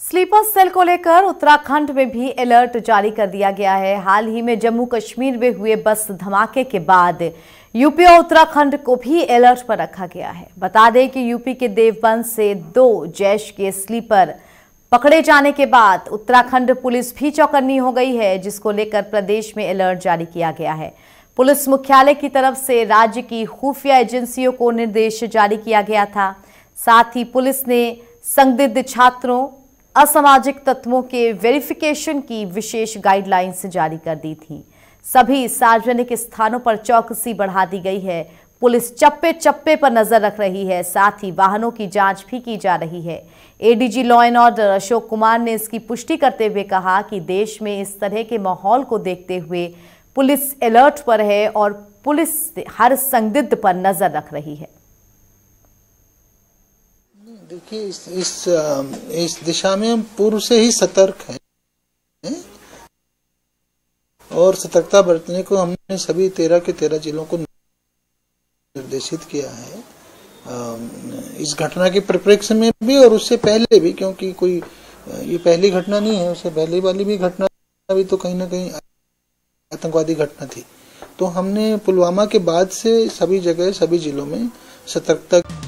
sleeper cell को लेकर उत्तराखंड में भी अलर्ट जारी कर दिया गया है हाल ही में जम्मू कश्मीर में हुए बस धमाके के बाद यूपी और उत्तराखंड को भी अलर्ट पर रखा गया है बता दें कि यूपी के देवबंद से दो जैश के स्लीपर पकड़े जाने के बाद उत्तराखंड पुलिस भी चौकन्नी हो गई है जिसको लेकर प्रदेश में अलर्ट जारी किया गया है पुलिस मुख्यालय की तरफ से राज्य की खुफिया एजेंसियों को निर्देश जारी किया गया था साथ ही पुलिस ने संदिग्ध छात्रों असामाजिक तत्वों के वेरिफिकेशन की विशेष गाइडलाइंस जारी कर दी थी सभी सार्वजनिक स्थानों पर चौकसी बढ़ा दी गई है पुलिस चप्पे चप्पे पर नजर रख रही है साथ ही वाहनों की जांच भी की जा रही है ADG law and order Ashok Kumar ने इसकी पुष्टि करते हुए कहा कि देश में इस तरह के माहौल को देखते हुए पुलिस अलर्ट पर है और पुलिस हर संदिग्ध पर नजर रख रही है देखिए इस इस इस दिशा में हम पूर्व से ही सतर्क हैं और सतर्कता बरतने को हमने सभी तेरह के तेरह जिलों को निर्देशित किया है इस घटना के परिप्रेक्ष्य में भी और उससे पहले भी क्योंकि कोई ये पहली घटना नहीं है उससे पहले वाली भी घटना भी तो कहीं ना कहीं आतंकवादी घटना थी तो हमने पुलवामा के बाद से सभी जगह सभी जिलों में सतर्कता